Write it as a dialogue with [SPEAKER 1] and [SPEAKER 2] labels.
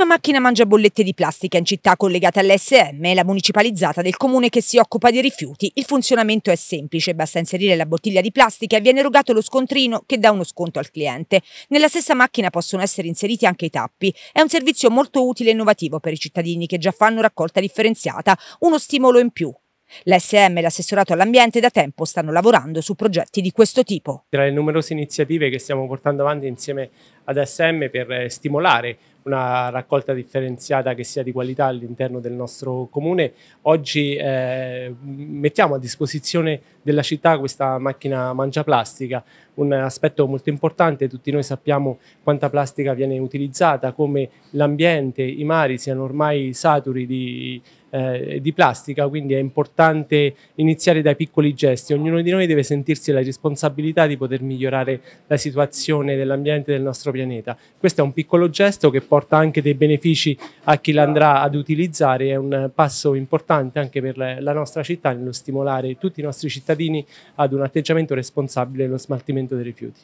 [SPEAKER 1] prima macchina mangia bollette di plastica in città collegata all'SM la municipalizzata del comune che si occupa dei rifiuti. Il funzionamento è semplice, basta inserire la bottiglia di plastica e viene erogato lo scontrino che dà uno sconto al cliente. Nella stessa macchina possono essere inseriti anche i tappi. È un servizio molto utile e innovativo per i cittadini che già fanno raccolta differenziata, uno stimolo in più. L'SM e l'assessorato all'ambiente da tempo stanno lavorando su progetti di questo tipo.
[SPEAKER 2] Tra le numerose iniziative che stiamo portando avanti insieme ad ASM per eh, stimolare una raccolta differenziata che sia di qualità all'interno del nostro comune. Oggi eh, mettiamo a disposizione della città questa macchina mangiaplastica, un aspetto molto importante, tutti noi sappiamo quanta plastica viene utilizzata, come l'ambiente, i mari siano ormai saturi di, eh, di plastica, quindi è importante iniziare dai piccoli gesti, ognuno di noi deve sentirsi la responsabilità di poter migliorare la situazione dell'ambiente del nostro pianeta pianeta. Questo è un piccolo gesto che porta anche dei benefici a chi l'andrà ad utilizzare, è un passo importante anche per la nostra città nello stimolare tutti i nostri cittadini ad un atteggiamento responsabile nello smaltimento dei rifiuti.